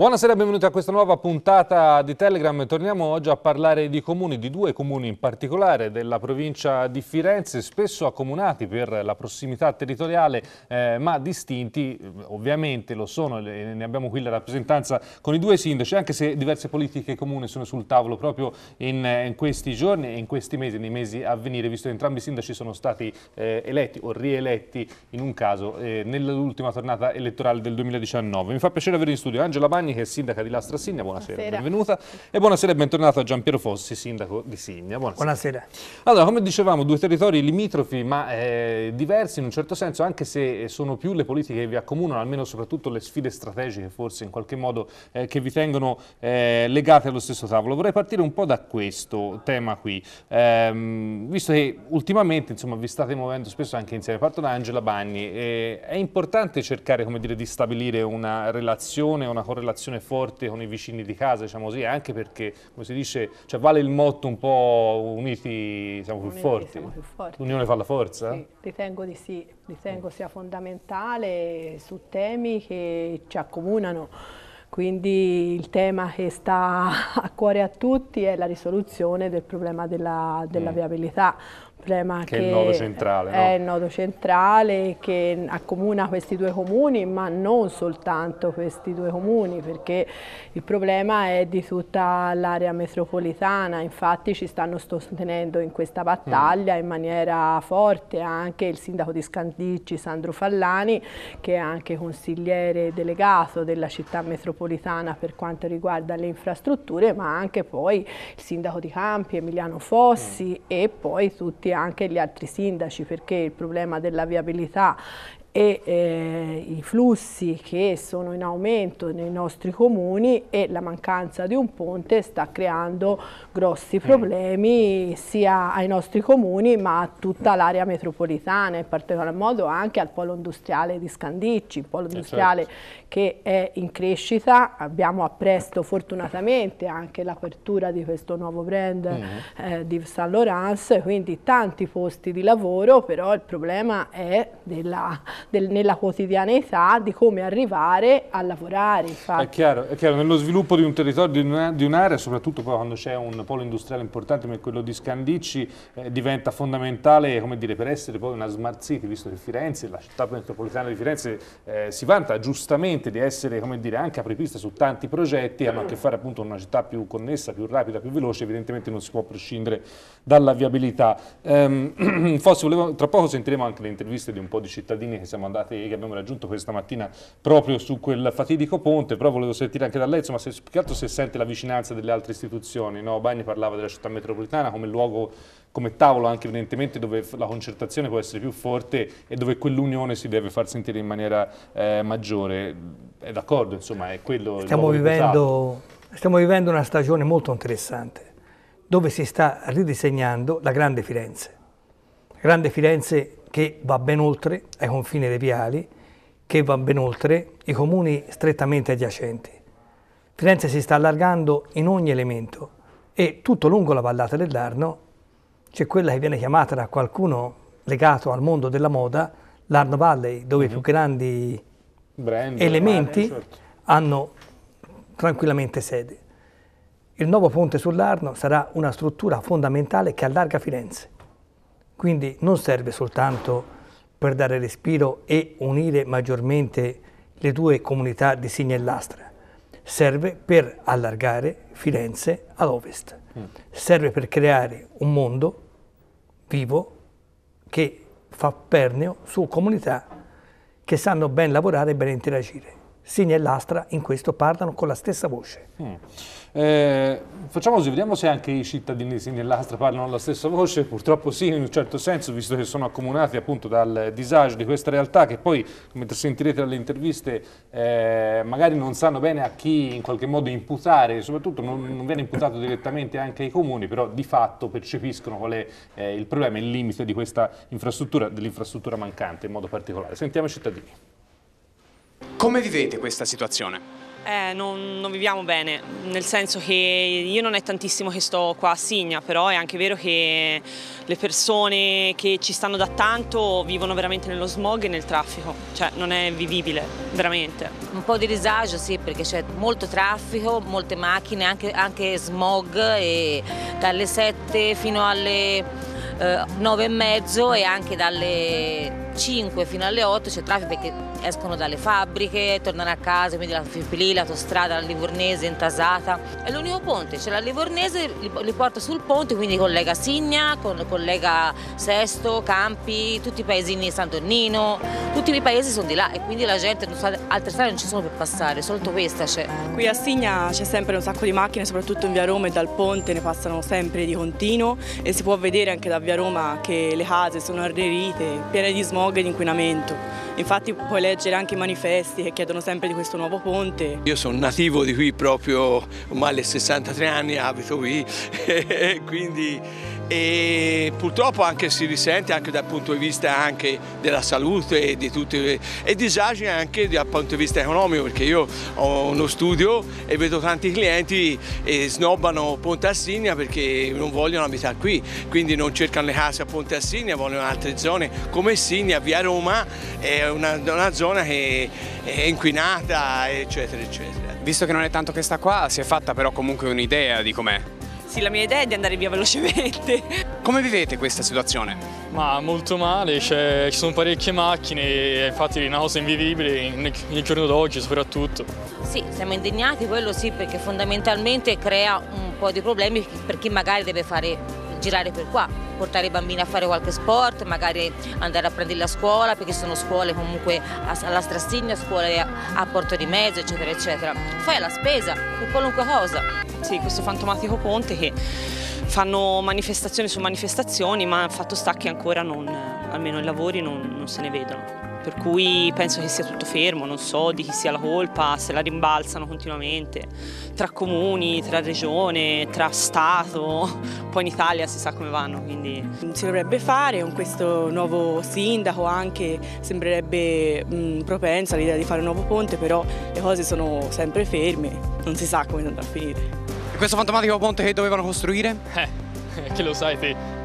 Buonasera e benvenuti a questa nuova puntata di Telegram. Torniamo oggi a parlare di comuni, di due comuni in particolare della provincia di Firenze, spesso accomunati per la prossimità territoriale, eh, ma distinti, eh, ovviamente lo sono, ne abbiamo qui la rappresentanza con i due sindaci, anche se diverse politiche comuni sono sul tavolo proprio in, eh, in questi giorni e in questi mesi, nei mesi a venire, visto che entrambi i sindaci sono stati eh, eletti o rieletti in un caso eh, nell'ultima tornata elettorale del 2019. Mi fa piacere avere in studio Angela Bagni Giovanni che è sindaca di Lastra Signa, buonasera, buonasera. benvenuta e buonasera e bentornata a Gian Piero Fossi, sindaco di Signa, buonasera. buonasera. Allora, come dicevamo, due territori limitrofi ma eh, diversi in un certo senso, anche se sono più le politiche che vi accomunano, almeno soprattutto le sfide strategiche forse in qualche modo eh, che vi tengono eh, legate allo stesso tavolo. Vorrei partire un po' da questo tema qui, ehm, visto che ultimamente insomma, vi state muovendo spesso anche insieme, parto da Angela Bagni, eh, è importante cercare come dire, di stabilire una relazione, una correlazione relazione forte con i vicini di casa, diciamo così, anche perché, come si dice, cioè vale il motto un po' uniti siamo più, uniti forti. Siamo più forti. L'unione fa la forza? Sì, ritengo di sì, ritengo sia fondamentale su temi che ci accomunano. Quindi il tema che sta a cuore a tutti è la risoluzione del problema della, della mm. viabilità problema che, che è il nodo centrale, è no? il nodo centrale che accomuna questi due comuni, ma non soltanto questi due comuni, perché il problema è di tutta l'area metropolitana, infatti ci stanno sostenendo in questa battaglia mm. in maniera forte anche il sindaco di Scandicci, Sandro Fallani, che è anche consigliere delegato della città metropolitana per quanto riguarda le infrastrutture, ma anche poi il sindaco di Campi, Emiliano Fossi mm. e poi tutti anche gli altri sindaci perché il problema della viabilità e eh, i flussi che sono in aumento nei nostri comuni e la mancanza di un ponte sta creando grossi mm. problemi sia ai nostri comuni ma a tutta l'area metropolitana, in particolar modo anche al polo industriale di Scandicci, il polo eh, industriale certo. che è in crescita, abbiamo appresto fortunatamente anche l'apertura di questo nuovo brand mm. eh, di Saint Laurent, quindi tanti posti di lavoro, però il problema è della del, nella quotidianità di come arrivare a lavorare. Infatti. È chiaro, è chiaro, nello sviluppo di un territorio, di, un'area, un soprattutto poi quando c'è un polo industriale importante come quello di Scandicci, eh, diventa fondamentale dire, per essere poi una smart city, visto che Firenze, la città metropolitana di Firenze, eh, si vanta giustamente di essere dire, anche apripista su tanti progetti, hanno a che fare appunto con una città più connessa, più rapida, più veloce, evidentemente non si può prescindere dalla viabilità. Um, ehm, volevo, tra poco sentiremo anche le interviste di un po' di cittadini che siamo andati che abbiamo raggiunto questa mattina proprio su quel fatidico ponte, però volevo sentire anche da lei, insomma, se, più che altro se sente la vicinanza delle altre istituzioni, no? Bagni parlava della città metropolitana come luogo, come tavolo anche evidentemente dove la concertazione può essere più forte e dove quell'unione si deve far sentire in maniera eh, maggiore, è d'accordo, insomma, è quello stiamo vivendo, stiamo vivendo una stagione molto interessante dove si sta ridisegnando la grande Firenze. La grande Firenze che va ben oltre ai confini dei viali, che va ben oltre i comuni strettamente adiacenti. Firenze si sta allargando in ogni elemento e tutto lungo la vallata del Darno c'è quella che viene chiamata da qualcuno legato al mondo della moda l'Arno Valley, dove mm-hmm. i mhm. più grandi Brand, elementi certo. hanno tranquillamente sede. Il nuovo ponte sull'Arno sarà una struttura fondamentale che allarga Firenze. Quindi non serve soltanto per dare respiro e unire maggiormente le due comunità di Signellastra, serve per allargare Firenze all'ovest, mm. serve per creare un mondo vivo che fa perneo su comunità che sanno ben lavorare e ben interagire. Signa e Lastra in questo parlano con la stessa voce. Mm. Eh, facciamo così, vediamo se anche i cittadini di Signa e Lastra parlano la stessa voce, purtroppo sì in un certo senso, visto che sono accomunati appunto dal disagio di questa realtà che poi, come sentirete dalle interviste, eh, magari non sanno bene a chi in qualche modo imputare, soprattutto non, non, viene imputato direttamente anche ai comuni, però di fatto percepiscono qual è eh, il problema, il limite di questa infrastruttura, dell'infrastruttura mancante in modo particolare. Sentiamo i cittadini. Come vivete questa situazione? Eh, non, non, viviamo bene, nel senso che io non è tantissimo che sto qua a Signa, però è anche vero che le persone che ci stanno da tanto vivono veramente nello smog e nel traffico, cioè non è vivibile, veramente. Un po' di disagio sì, perché c'è molto traffico, molte macchine, anche, anche smog e dalle 7 fino alle eh, 9 e mezzo e anche dalle 5 fino alle 8 c'è traffico perché escono dalle fabbriche, tornano a casa, quindi la Fipili, l'autostrada, la Livornese, intasata. È l'unico ponte, c'è la Livornese, li, li porta sul ponte, quindi collega Signa, con, collega Sesto, Campi, tutti i paesini di San Donnino, tutti i paesi sono di là e quindi la gente, altre strade non ci sono per passare, soltanto questa c'è. Qui a Signa c'è sempre un sacco di macchine, soprattutto in via Roma e dal ponte ne passano sempre di continuo e si può vedere anche da via Roma che le case sono arderite, piene di smog smog e di inquinamento. Infatti puoi leggere anche i manifesti che chiedono sempre di questo nuovo ponte. Io sono nativo di qui proprio, ormai 63 anni abito qui, e quindi e purtroppo anche si risente anche dal punto di vista della salute e di tutti e disagi anche dal punto di vista economico perché io ho uno studio e vedo tanti clienti e snobbano Ponte Assigna perché non vogliono abitare qui quindi non cercano le case a Ponte Assigna vogliono altre zone come Signa, via Roma è una, una zona che è inquinata eccetera eccetera Visto che non è tanto che sta qua si è fatta però comunque un'idea di com'è sì, la mia idea è di andare via velocemente. Come vivete questa situazione? Ma molto male, cioè, ci sono parecchie macchine, infatti è una cosa invivibile nel, giorno d'oggi soprattutto. Sì, siamo indignati, quello sì, perché fondamentalmente crea un po' di problemi per chi magari deve fare girare per qua, portare i bambini a fare qualche sport, magari andare a prenderli a scuola, perché sono scuole comunque alla Strassigna, scuole a Porto di Mezzo, eccetera, eccetera. Fai la spesa per qualunque cosa. Sì, questo fantomatico ponte che fanno manifestazioni su manifestazioni, ma il fatto sta che ancora non, almeno i lavori non, non se ne vedono per cui penso che sia tutto fermo, non so di chi sia la colpa, se la rimbalzano continuamente tra comuni, tra regione, tra Stato, poi in Italia si sa come vanno. Quindi. Non Si dovrebbe fare, con questo nuovo sindaco anche sembrerebbe mh, propenso all'idea di fare un nuovo ponte, però le cose sono sempre ferme, non si sa come andrà a finire. E questo fantomatico ponte che dovevano costruire? Eh, che lo sai te.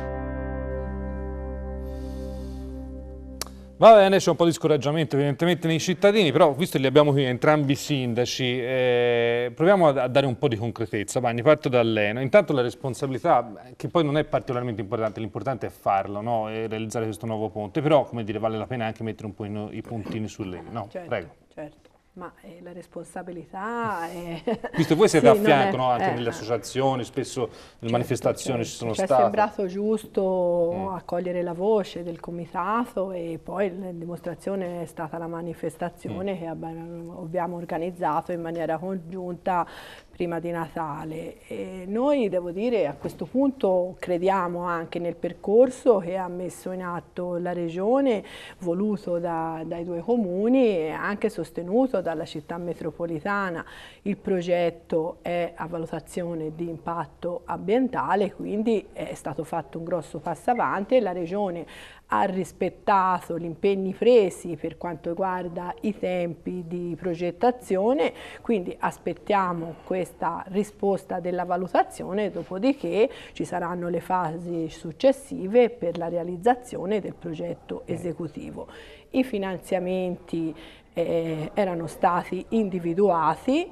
Va bene, c'è un po' di scoraggiamento evidentemente nei cittadini, però visto che li abbiamo qui entrambi i sindaci, eh, proviamo a, dare un po' di concretezza. Vanni, parto da Leno. Intanto la responsabilità, eh, che poi non è particolarmente importante, l'importante è farlo, no? e realizzare questo nuovo ponte, però come dire, vale la pena anche mettere un po' i puntini sulle. No, certo, prego. Certo. Ma eh, la responsabilità è... Visto voi siete sì, a fianco è, no? anche eh, nelle eh. associazioni, spesso nelle certo, manifestazioni certo. ci sono cioè, state. Ci è sembrato giusto mm. accogliere la voce del comitato e poi la dimostrazione è stata la manifestazione mm. che abbiamo organizzato in maniera congiunta prima di Natale. E noi, devo dire, a questo punto crediamo anche nel percorso che ha messo in atto la Regione, voluto da, dai due comuni e anche sostenuto dalla città metropolitana. Il progetto è a valutazione di impatto ambientale, quindi è stato fatto un grosso passo avanti e la Regione ha rispettato gli impegni presi per quanto riguarda i tempi di progettazione, quindi aspettiamo questa risposta della valutazione, dopodiché ci saranno le fasi successive per la realizzazione del progetto esecutivo. I finanziamenti eh, erano stati individuati,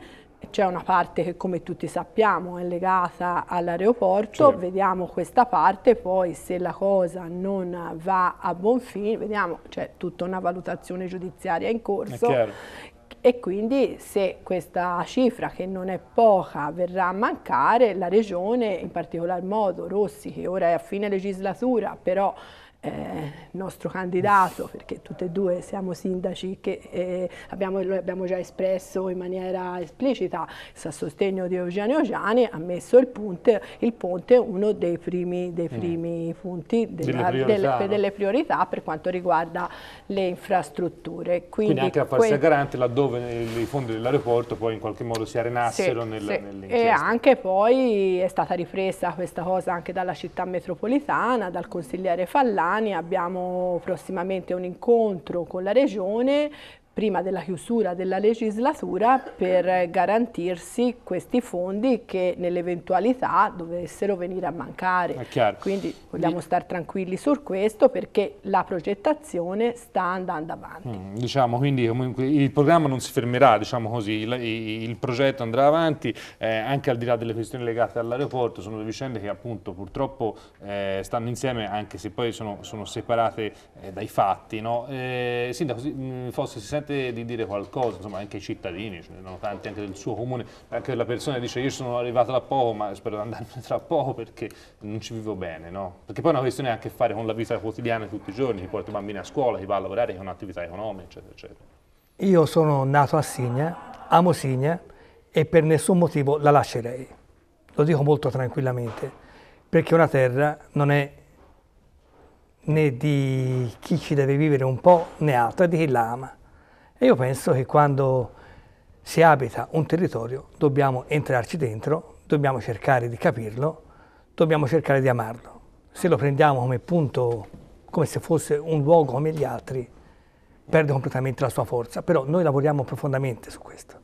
c'è una parte che come tutti sappiamo è legata all'aeroporto, certo. vediamo questa parte, poi se la cosa non va a buon fine, vediamo, c'è tutta una valutazione giudiziaria in corso e quindi se questa cifra che non è poca verrà a mancare la regione in particolar modo Rossi che ora è a fine legislatura però eh, nostro candidato, perché tutte e due siamo sindaci che eh, abbiamo, abbiamo, già espresso in maniera esplicita il sostegno di Eugenio Giani, ha messo il ponte, il ponte uno dei primi, dei mm. primi mm. punti della, delle, priorità, delle, delle, priorità, per quanto riguarda le infrastrutture. Quindi, Quindi anche la forza garante laddove i fondi dell'aeroporto poi in qualche modo si arenassero sì, nel, sì. E anche poi è stata ripresa questa cosa anche dalla città metropolitana, dal consigliere Fallani, Padani abbiamo prossimamente un incontro con la Regione prima della chiusura della legislatura per garantirsi questi fondi che nell'eventualità dovessero venire a mancare. Quindi vogliamo Di... stare tranquilli su questo perché la progettazione sta andando avanti. Mm, diciamo quindi comunque, il programma non si fermerà, diciamo così, il, il progetto andrà avanti eh, anche al di là delle questioni legate all'aeroporto, sono vicende che appunto purtroppo eh, stanno insieme anche se poi sono, sono separate eh, dai fatti. No? Eh, sindaco mm, forse si sente cercate di dire qualcosa, insomma anche ai cittadini, ce ne sono tanti anche del suo comune, anche della persona dice io sono arrivato da poco ma spero di andarmene tra poco perché non ci vivo bene, no? Perché poi è una questione che ha a che fare con la vita quotidiana di tutti i giorni, chi porta i bambini a scuola, chi va a lavorare, che ha un'attività economica, eccetera, eccetera. Io sono nato a Signa, amo Signa e per nessun motivo la lascerei. Lo dico molto tranquillamente, perché una terra non è né di chi ci deve vivere un po' né altro, è di chi la ama. E io penso che quando si abita un territorio dobbiamo entrarci dentro, dobbiamo cercare di capirlo, dobbiamo cercare di amarlo. Se lo prendiamo come punto, come se fosse un luogo come gli altri, perde completamente la sua forza. Però noi lavoriamo profondamente su questo,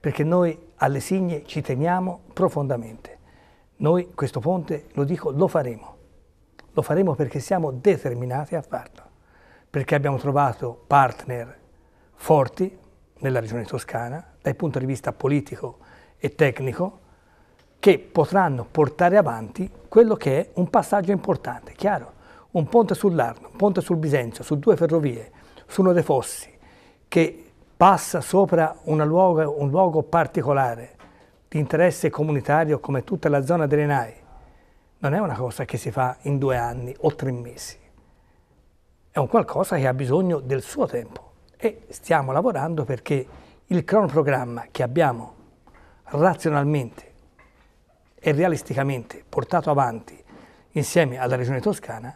perché noi alle signe ci teniamo profondamente. Noi questo ponte, lo dico, lo faremo. Lo faremo perché siamo determinati a farlo, perché abbiamo trovato partner forti nella regione toscana dal punto di vista politico e tecnico che potranno portare avanti quello che è un passaggio importante, chiaro, un ponte sull'Arno, un ponte sul Bisenzio, su due ferrovie, su uno dei fossi, che passa sopra luogo, un luogo particolare di interesse comunitario come tutta la zona delle NAI, non è una cosa che si fa in due anni o tre mesi, è un qualcosa che ha bisogno del suo tempo e stiamo lavorando perché il cronoprogramma che abbiamo razionalmente e realisticamente portato avanti insieme alla Regione Toscana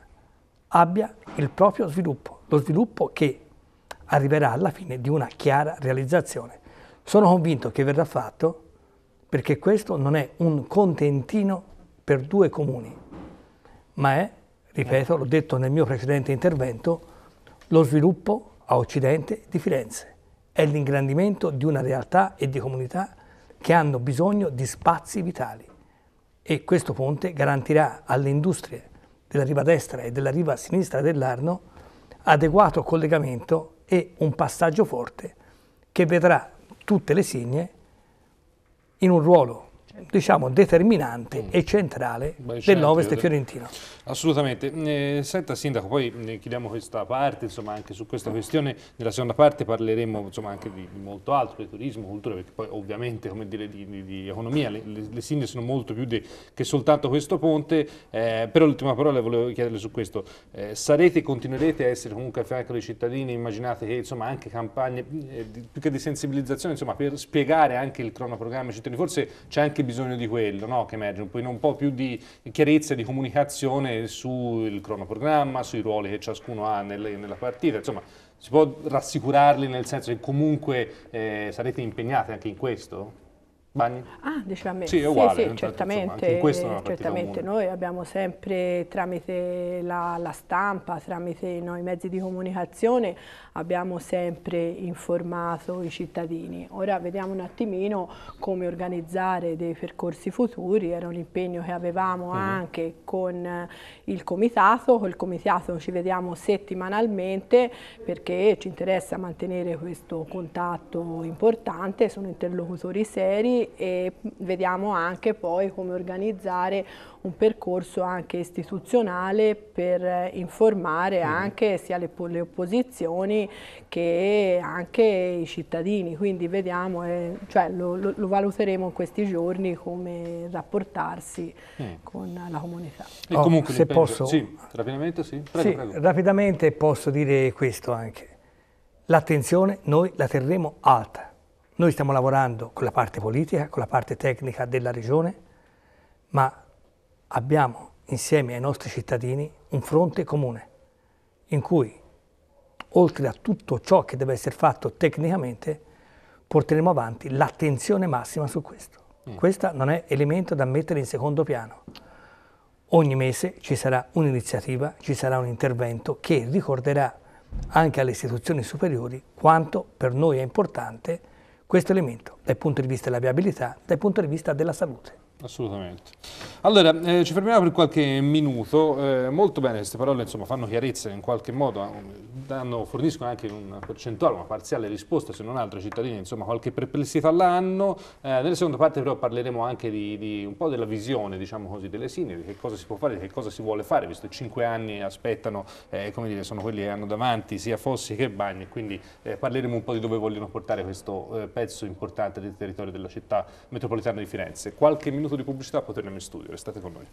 abbia il proprio sviluppo, lo sviluppo che arriverà alla fine di una chiara realizzazione. Sono convinto che verrà fatto perché questo non è un contentino per due comuni, ma è, ripeto, l'ho detto nel mio precedente intervento, lo sviluppo a occidente di Firenze. È l'ingrandimento di una realtà e di comunità che hanno bisogno di spazi vitali e questo ponte garantirà alle industrie della riva destra e della riva sinistra dell'Arno adeguato collegamento e un passaggio forte che vedrà tutte le signe in un ruolo diciamo, determinante mm. e centrale dell'Ovest certo. fiorentino. Assolutamente. Eh, senta Sindaco, poi eh, chiudiamo questa parte, insomma anche su questa questione, nella seconda parte parleremo insomma, anche di, di molto altro, di turismo, cultura, perché poi ovviamente come dire, di, di, di economia, le, le, le sinde sono molto più di, che soltanto questo ponte, eh, però l'ultima parola volevo chiederle su questo, eh, sarete, continuerete a essere comunque a fianco dei cittadini, immaginate che insomma anche campagne eh, più che di sensibilizzazione, insomma per spiegare anche il cronoprogramma ai cittadini, forse c'è anche bisogno di quello no? che emerge, poi un po' più di chiarezza e di comunicazione sul cronoprogramma, sui ruoli che ciascuno ha nel, nella partita, insomma si può rassicurarli nel senso che comunque eh, sarete impegnati anche in questo? Bagni? Ah, dice a me. Sì, è uguale. Sì, certo sì, certamente, insomma, certamente. noi abbiamo sempre tramite la, la stampa, tramite no, i mezzi di comunicazione, abbiamo sempre informato i cittadini. Ora vediamo un attimino come organizzare dei percorsi futuri, era un impegno che avevamo mm. anche con il comitato, col comitato ci vediamo settimanalmente perché ci interessa mantenere questo contatto importante, sono interlocutori seri e vediamo anche poi come organizzare un percorso anche istituzionale per informare mm-hmm. anche sia le, le opposizioni che anche i cittadini, quindi vediamo, eh, cioè lo, lo, lo, valuteremo in questi giorni come rapportarsi eh. con la comunità. E oh, comunque, se dipende. posso, sì, rapidamente, sì. Prego, sì, prego. rapidamente posso dire questo anche, l'attenzione noi la terremo alta noi stiamo lavorando con la parte politica, con la parte tecnica della regione, ma abbiamo insieme ai nostri cittadini un fronte comune in cui, oltre a tutto ciò che deve essere fatto tecnicamente, porteremo avanti l'attenzione massima su questo. Mm. Questo non è elemento da mettere in secondo piano. Ogni mese ci sarà un'iniziativa, ci sarà un intervento che ricorderà anche alle istituzioni superiori quanto per noi è importante questo elemento dal punto di vista della viabilità, dal punto di vista della salute. Assolutamente. Allora, eh, ci fermiamo per qualche minuto. Eh, molto bene, queste parole insomma, fanno chiarezza in qualche modo, eh, danno, forniscono anche una percentuale, una parziale risposta, se non altro, ai cittadini, insomma, qualche perplessità l'hanno. Eh, nella seconda parte però parleremo anche di, di un po' della visione, diciamo così, delle sine, di che cosa si può fare, di che cosa si vuole fare, visto che cinque anni aspettano, eh, come dire, sono quelli che hanno davanti sia Fossi che Bagni, quindi eh, parleremo un po' di dove vogliono portare questo pezzo importante del territorio della città metropolitana di Firenze. Qualche minuto minuto di pubblicità, poi torniamo in studio, restate con noi.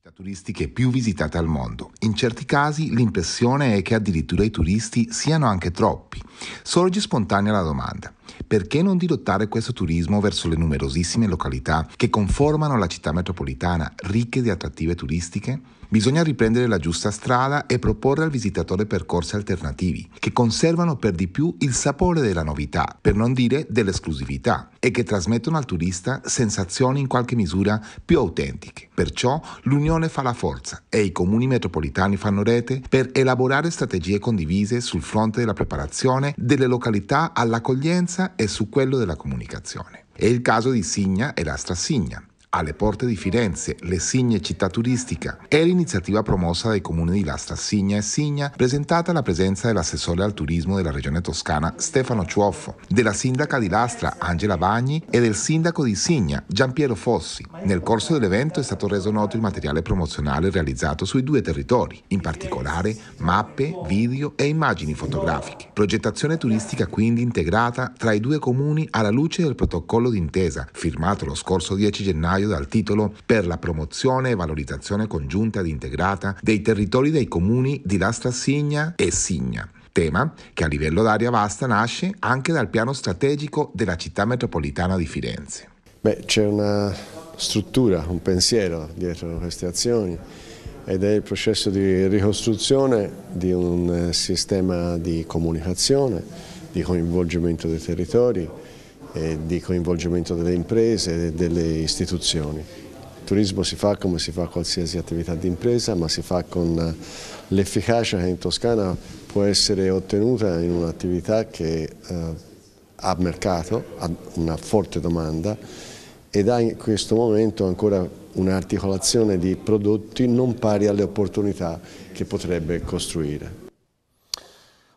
città turistiche più visitate al mondo. In certi casi l'impressione è che addirittura i turisti siano anche troppi. Sorge spontanea la domanda. Perché non dirottare questo turismo verso le numerosissime località che conformano la città metropolitana, ricche di attrattive turistiche? Bisogna riprendere la giusta strada e proporre al visitatore percorsi alternativi, che conservano per di più il sapore della novità, per non dire dell'esclusività, e che trasmettono al turista sensazioni in qualche misura più autentiche. Perciò l'unione fa la forza e i comuni metropolitani fanno rete per elaborare strategie condivise sul fronte della preparazione delle località all'accoglienza e su quello della comunicazione. È il caso di Signa e Lastra Signa, alle porte di Firenze, le Lessigna città turistica. È l'iniziativa promossa dai comuni di Lastra Signa e Signa, presentata alla presenza dell'assessore al turismo della regione toscana Stefano Cioffo, della sindaca di Lastra Angela Bagni e del sindaco di Signa Giampiero Fossi. Nel corso dell'evento è stato reso noto il materiale promozionale realizzato sui due territori, in particolare mappe, video e immagini fotografiche. Progettazione turistica quindi integrata tra i due comuni alla luce del protocollo d'intesa firmato lo scorso 10 gennaio gennaio dal titolo Per la promozione e valorizzazione congiunta ed integrata dei territori dei comuni di Lastra Signa e Signa tema che a livello d'aria vasta nasce anche dal piano strategico della città metropolitana di Firenze. Beh, c'è una struttura, un pensiero dietro queste azioni ed è il processo di ricostruzione di un eh, sistema di comunicazione, di coinvolgimento dei territori, eh, di coinvolgimento delle imprese e delle istituzioni. Il turismo si fa come si fa qualsiasi attività di impresa, ma si fa con eh, l'efficacia che in Toscana può essere ottenuta in un'attività che eh, ha mercato, ha una forte domanda ed ha in questo momento ancora un'articolazione di prodotti non pari alle opportunità che potrebbe costruire.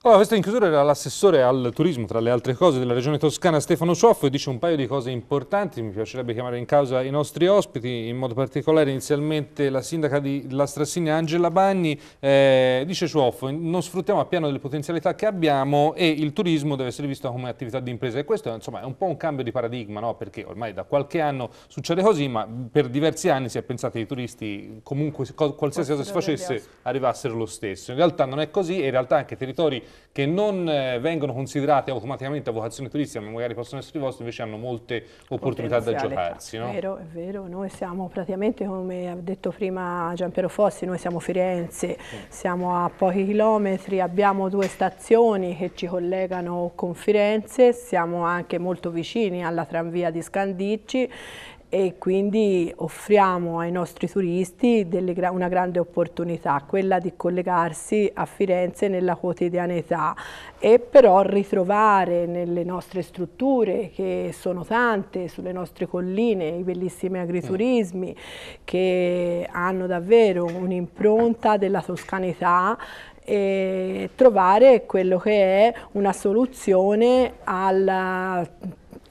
Allora, questo in chiusura era l'assessore al turismo, tra le altre cose, della regione toscana Stefano Cioffo e dice un paio di cose importanti, mi piacerebbe chiamare in causa i nostri ospiti, in modo particolare inizialmente la sindaca di Lastrassini Angela Bagni, eh, dice Cioffo non sfruttiamo appieno delle potenzialità che abbiamo e il turismo deve essere visto come attività di impresa e questo insomma, è un po' un cambio di paradigma no? perché ormai da qualche anno succede così ma per diversi anni si è pensato che i turisti comunque qualsiasi cosa si facesse arrivassero lo stesso, in realtà non è così e in realtà anche territori che non eh, vengono considerate automaticamente a vocazione turistica, ma magari possono essere i vostri, invece hanno molte opportunità da giocarsi. No? È vero, è vero, noi siamo praticamente, come ha detto prima Giampiero Fossi, noi siamo Firenze, sì. siamo a pochi chilometri, abbiamo due stazioni che ci collegano con Firenze, siamo anche molto vicini alla tranvia di Scandicci e quindi offriamo ai nostri turisti delle, una grande opportunità, quella di collegarsi a Firenze nella quotidianità e però ritrovare nelle nostre strutture che sono tante, sulle nostre colline, i bellissimi mm. agriturismi che hanno davvero un'impronta della toscanità e trovare quello che è una soluzione al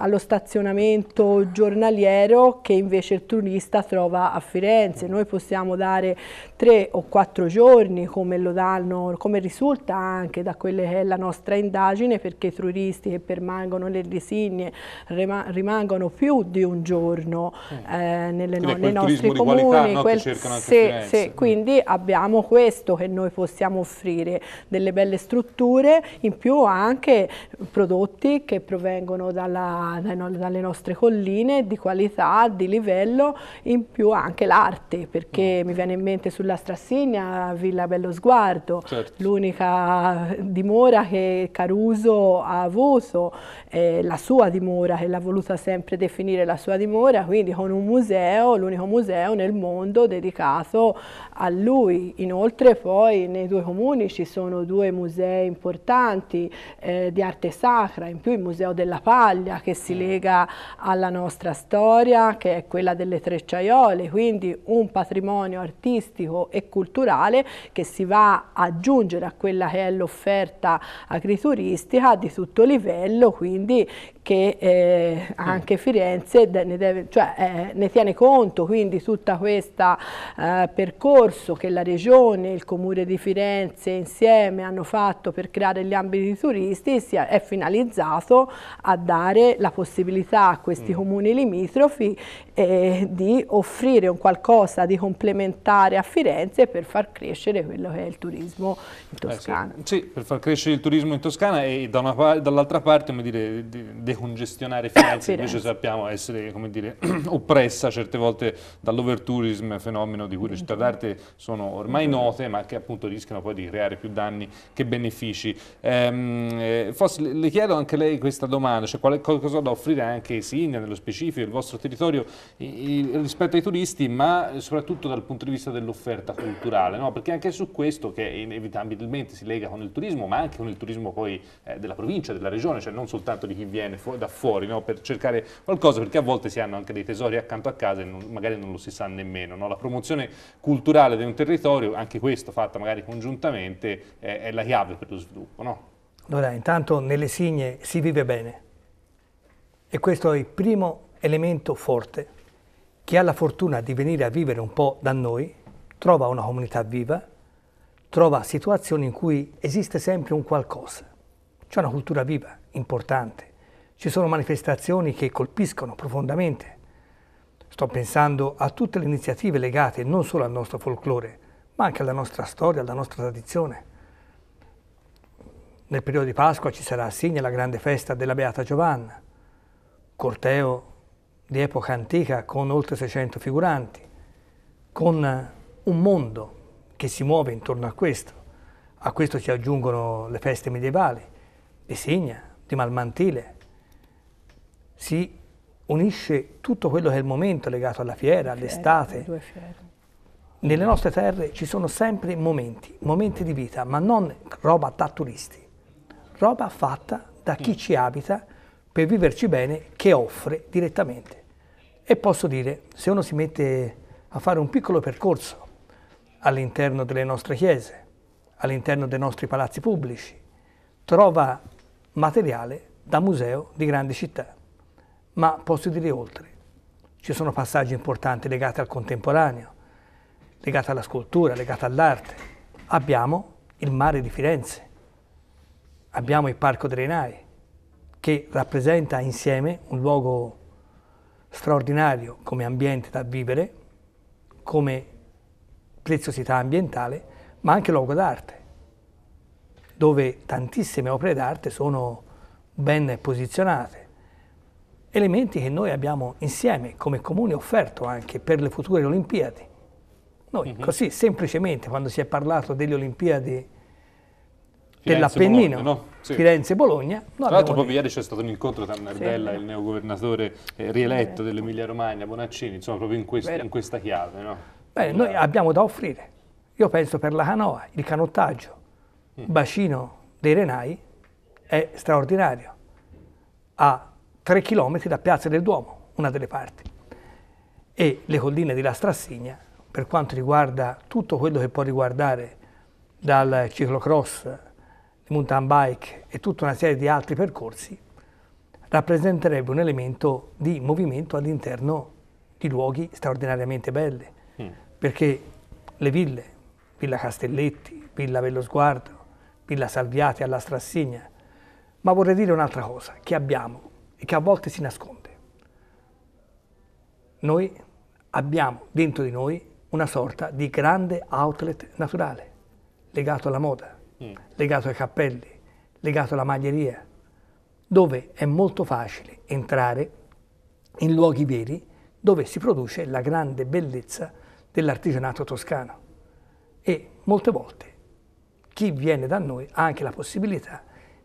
allo stazionamento giornaliero che invece il turista trova a Firenze. Noi possiamo dare tre o quattro giorni come lo danno, come risulta anche da quella che è la nostra indagine perché i turisti che permangono nelle Risigne rimangono più di un giorno mm. eh, nelle no, nei nostri comuni. quel, se, se, quindi abbiamo questo che noi possiamo offrire, delle belle strutture, in più anche prodotti che provengono dalla da, dalle nostre colline, di qualità, di livello, in più anche l'arte, perché mm. mi viene in mente sulla Strassigna Villa Bello Sguardo, certo. l'unica dimora che Caruso ha avuto, eh, la sua dimora, che l'ha voluta sempre definire la sua dimora, quindi con un museo, l'unico museo nel mondo dedicato a lui. Inoltre poi nei due comuni ci sono due musei importanti eh, di arte sacra, in più il Museo della Paglia che si lega alla nostra storia che è quella delle trecciaiole, quindi un patrimonio artistico e culturale che si va ad aggiungere a quella che è l'offerta agrituristica di tutto livello, quindi che eh, mm. anche Firenze ne, deve, cioè, eh, ne, tiene conto, quindi tutto questo eh, percorso che la Regione e il Comune di Firenze insieme hanno fatto per creare gli ambiti turisti è finalizzato a dare la possibilità a questi mm. comuni limitrofi eh, di offrire un qualcosa di complementare a Firenze per far crescere quello che è il turismo in eh Toscana. Sì. sì. per far crescere il turismo in Toscana e da dall'altra parte come dire, de congestionare Firenze, invece sappiamo essere dire, oppressa certe volte dall'overtourism, fenomeno di cui le città d'arte sono ormai note, ma che appunto rischiano poi di creare più danni che benefici. Ehm, eh, Fossi, le chiedo anche lei questa domanda, cioè quale, cosa da offrire anche ai Signa, nello specifico, il vostro territorio rispetto ai turisti, ma soprattutto dal punto di vista dell'offerta culturale, no? perché anche su questo che inevitabilmente si lega con il turismo, ma anche con il turismo poi eh, della provincia, della regione, cioè non soltanto di chi viene fu da fuori no? per cercare qualcosa, perché a volte si hanno anche dei tesori accanto a casa e non, magari non lo si sa nemmeno. No? La promozione culturale di un territorio, anche questo fatta magari congiuntamente, è, è la chiave per lo sviluppo. No? Allora, intanto nelle signe si vive bene e questo è il primo elemento forte. Chi ha la fortuna di venire a vivere un po' da noi trova una comunità viva, trova situazioni in cui esiste sempre un qualcosa. C'è una cultura viva, importante. Ci sono manifestazioni che colpiscono profondamente. Sto pensando a tutte le iniziative legate non solo al nostro folklore, ma anche alla nostra storia, alla nostra tradizione. Nel periodo di Pasqua ci sarà a Signa la grande festa della Beata Giovanna, corteo di epoca antica con oltre 600 figuranti, con un mondo che si muove intorno a questo. A questo si aggiungono le feste medievali di Signa, di Malmantile, si unisce tutto quello che è il momento legato alla fiera, all'estate. Nelle nostre terre ci sono sempre momenti, momenti di vita, ma non roba da turisti, roba fatta da chi mm. ci abita per viverci bene, che offre direttamente. E posso dire, se uno si mette a fare un piccolo percorso all'interno delle nostre chiese, all'interno dei nostri palazzi pubblici, trova materiale da museo di grandi città ma posso dire oltre. Ci sono passaggi importanti legati al contemporaneo, legati alla scultura, legati all'arte. Abbiamo il mare di Firenze, abbiamo il Parco dei Renai, che rappresenta insieme un luogo straordinario come ambiente da vivere, come preziosità ambientale, ma anche luogo d'arte, dove tantissime opere d'arte sono ben posizionate elementi che noi abbiamo insieme come comune offerto anche per le future Olimpiadi. Noi mm-hmm. così semplicemente quando si è parlato delle Olimpiadi dell'Appennino, no? sì. Firenze-Bologna. Tra l'altro proprio ieri c'è stato un incontro tra Nardella sì. e il neogovernatore eh, rieletto dell'Emilia Romagna, Bonaccini, insomma proprio in, quest- in questa chiave. No? Bene, noi abbiamo da offrire. Io penso per la canoa, il canottaggio, mm. bacino dei Renai è straordinario. Ha 3 km da Piazza del Duomo, una delle parti, e le colline di La Strassigna, per quanto riguarda tutto quello che può riguardare dal ciclocross, il mountain bike e tutta una serie di altri percorsi, rappresenterebbe un elemento di movimento all'interno di luoghi straordinariamente belli, mm. perché le ville, Villa Castelletti, Villa Bello Sguardo, Villa Salviati alla Strassigna, ma vorrei dire un'altra cosa, che abbiamo e che a volte si nasconde. Noi abbiamo dentro di noi una sorta di grande outlet naturale, legato alla moda, mm. legato ai cappelli, legato alla maglieria, dove è molto facile entrare in luoghi veri dove si produce la grande bellezza dell'artigianato toscano. E molte volte chi viene da noi ha anche la possibilità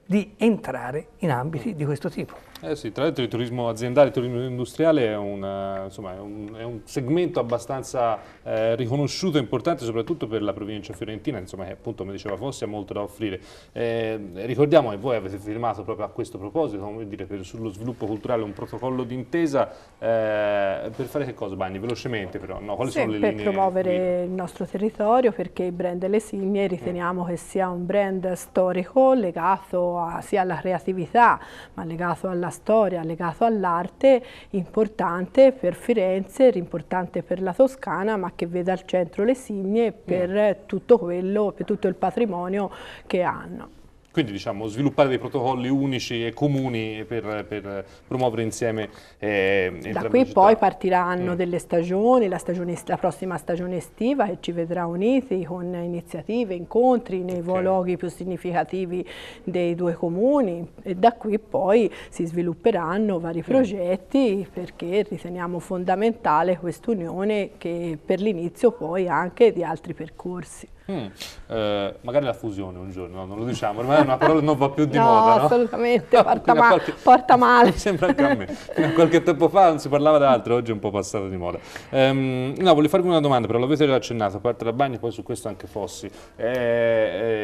di entrare in ambiti di questo tipo. Eh sì, tra l'altro il turismo aziendale, il turismo industriale è un, eh, insomma, è un, è un segmento abbastanza eh, riconosciuto e importante soprattutto per la provincia fiorentina, insomma, che appunto come diceva Fossi ha molto da offrire. Eh, ricordiamo che voi avete firmato proprio a questo proposito, come dire, per, sullo sviluppo culturale un protocollo d'intesa, eh, per fare che cosa Bagni? Velocemente però, no? Quali sì, sono le per linee? Per promuovere il nostro territorio perché il brand Le Signe riteniamo mm. che sia un brand storico legato a, sia alla creatività ma legato alla storia legata all'arte importante per Firenze, importante per la Toscana, ma che vede al centro le Signe per mm. tutto quello, per tutto il patrimonio che hanno. Quindi diciamo, sviluppare dei protocolli unici e comuni per, per promuovere insieme eh, Da qui poi partiranno mm. delle stagioni la, stagione, la, prossima stagione estiva che ci vedrà uniti con iniziative, incontri nei okay. luoghi più significativi dei due comuni e da qui poi si svilupperanno vari mm. progetti perché riteniamo fondamentale questa unione che per l'inizio poi anche di altri percorsi. Mm. Eh, magari la fusione un giorno, no, non lo diciamo, ormai è una parola che non va più di no, moda. No, assolutamente, porta, ma qualche, porta male. Sembra anche a me. Fino a qualche tempo fa non si parlava d'altro, oggi è un po' passata di moda. Ehm, no, voglio farvi una domanda, però l'avete già accennato, a parte la bagna, poi su questo anche Fossi. Eh,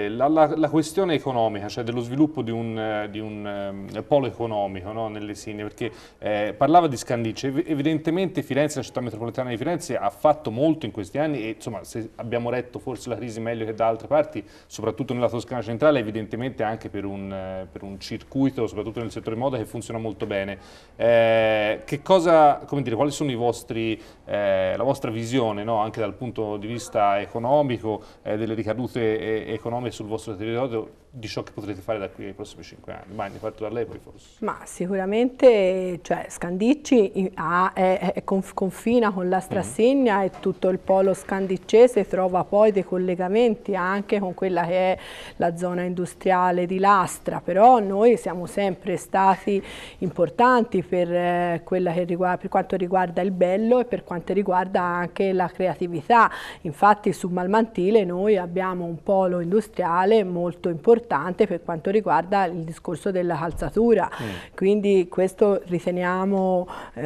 eh, la, la, la, questione economica, cioè dello sviluppo di un, di un um, polo economico no, nelle Sine, perché eh, parlava di Scandice, evidentemente Firenze, la città metropolitana di Firenze, ha fatto molto in questi anni e insomma se abbiamo retto forse la crisi divisi meglio che da altre parti, soprattutto nella Toscana centrale, evidentemente anche per un, eh, per un circuito, soprattutto nel settore moda, che funziona molto bene. Eh, che cosa, come dire, quali sono i vostri, eh, la vostra visione, no? anche dal punto di vista economico, eh, delle ricadute eh, economiche sul vostro territorio, di ciò che potrete fare da qui ai prossimi cinque anni? Magni, parto da lei poi forse. Ma sicuramente cioè, Scandicci ha, è, è confina con la mm-hmm. Strassegna mm. e tutto il polo scandicese trova poi dei collegamenti collegamenti anche con quella che è la zona industriale di Lastra, però noi siamo sempre stati importanti per, eh, riguarda, per quanto riguarda il bello e per quanto riguarda anche la creatività. Infatti su Malmantile noi abbiamo un polo industriale molto importante per quanto riguarda il discorso della calzatura, mm. quindi questo riteniamo eh,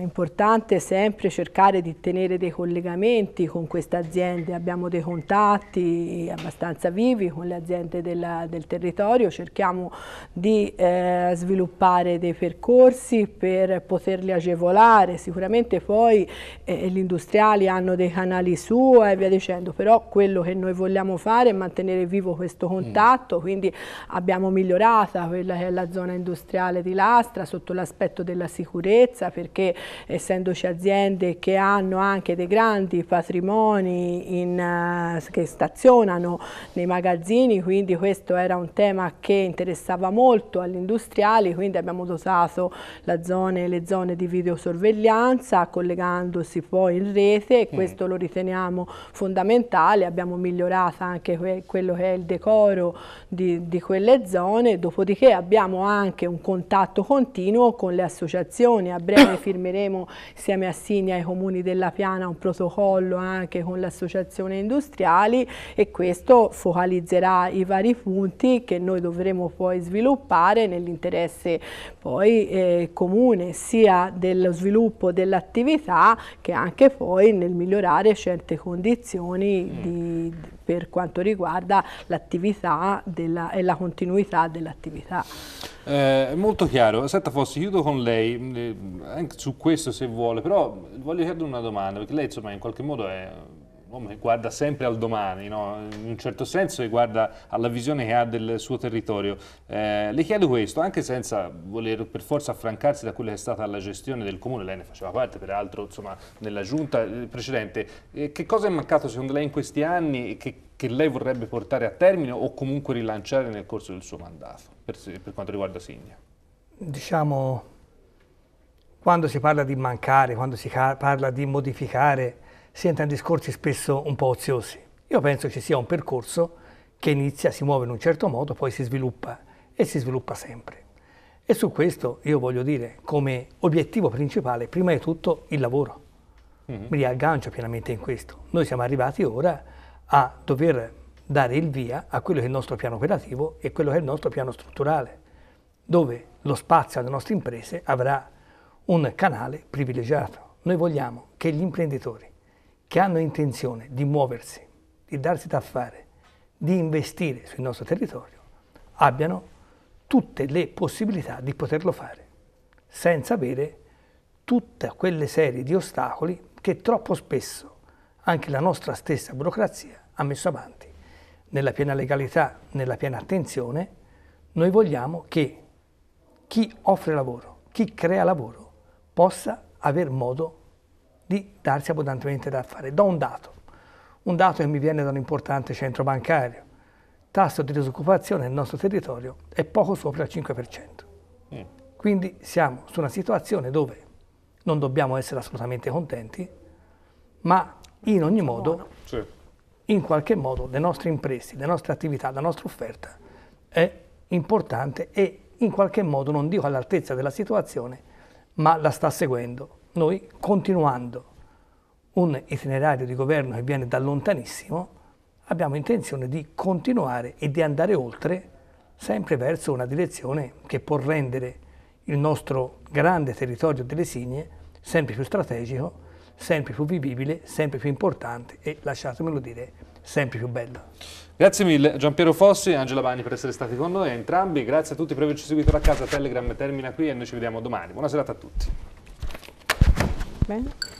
importante sempre cercare di tenere dei collegamenti con queste aziende, abbiamo dei contatti contratti abbastanza vivi con le aziende della, del territorio, cerchiamo di eh, sviluppare dei percorsi per poterli agevolare, sicuramente poi eh, gli industriali hanno dei canali su e via dicendo, però quello che noi vogliamo fare è mantenere vivo questo mm. contatto, mm. quindi abbiamo migliorato quella che è la zona industriale di Lastra sotto l'aspetto della sicurezza perché essendoci aziende che hanno anche dei grandi patrimoni in eh, che stazionano nei magazzini, quindi questo era un tema che interessava molto agli industriali, quindi abbiamo dotato zone, le zone di videosorveglianza collegandosi poi in rete e mm. questo mm. lo riteniamo fondamentale, abbiamo migliorato anche que quello che è il decoro di, di quelle zone, dopodiché abbiamo anche un contatto continuo con le associazioni, a breve firmeremo insieme a e ai comuni della Piana un protocollo anche con l'associazione industriale culturali e questo focalizzerà i vari punti che noi dovremo poi sviluppare nell'interesse poi eh, comune sia dello sviluppo dell'attività che anche poi nel migliorare certe condizioni mm. di, per quanto riguarda l'attività e la continuità dell'attività. Eh, molto chiaro. Senta Fossi, chiudo con lei, mm, eh, anche su questo se vuole, però voglio chiedere una domanda, perché lei insomma in qualche modo è l'uomo guarda sempre al domani, no? in un certo senso e guarda alla visione che ha del suo territorio. Eh, le chiedo questo, anche senza voler per forza affrancarsi da quella che è stata la gestione del Comune, lei ne faceva parte peraltro insomma, nella giunta eh, precedente, eh, che cosa è mancato secondo lei in questi anni che, che, lei vorrebbe portare a termine o comunque rilanciare nel corso del suo mandato per, per quanto riguarda Signa? Diciamo, quando si parla di mancare, quando si parla di modificare, si entra in discorsi spesso un po' oziosi. Io penso ci sia un percorso che inizia, si muove in un certo modo, poi si sviluppa e si sviluppa sempre. E su questo io voglio dire come obiettivo principale, prima di tutto, il lavoro. Mm-hmm. Mi riaggancio pienamente in questo. Noi siamo arrivati ora a dover dare il via a quello che è il nostro piano operativo e quello che è il nostro piano strutturale, dove lo spazio alle nostre imprese avrà un canale privilegiato. Noi vogliamo che gli imprenditori che hanno intenzione di muoversi, di darsi da fare, di investire sul nostro territorio, abbiano tutte le possibilità di poterlo fare, senza avere tutte quelle serie di ostacoli che troppo spesso anche la nostra stessa burocrazia ha messo avanti. Nella piena legalità, nella piena attenzione, noi vogliamo che chi offre lavoro, chi crea lavoro, possa aver modo di di darsi abbondantemente da fare. Do un dato, un dato che mi viene da un importante centro bancario. Tasso di disoccupazione nel nostro territorio è poco sopra il 5%. Mm. Quindi siamo su una situazione dove non dobbiamo essere assolutamente contenti, ma in ogni modo, sì. in qualche modo, le nostre imprese, le nostre attività, la nostra offerta è importante e in qualche modo, non dico all'altezza della situazione, ma la sta seguendo noi continuando un itinerario di governo che viene da lontanissimo, abbiamo intenzione di continuare e di andare oltre, sempre verso una direzione che può rendere il nostro grande territorio delle Signe sempre più strategico, sempre più vivibile, sempre più importante e, lasciatemelo dire, sempre più bello. Grazie mille Giampiero Fossi e Angela Bagni per essere stati con noi entrambi, grazie a tutti per averci seguito da casa, Telegram termina qui e noi ci vediamo domani. Buona serata a tutti. Ven.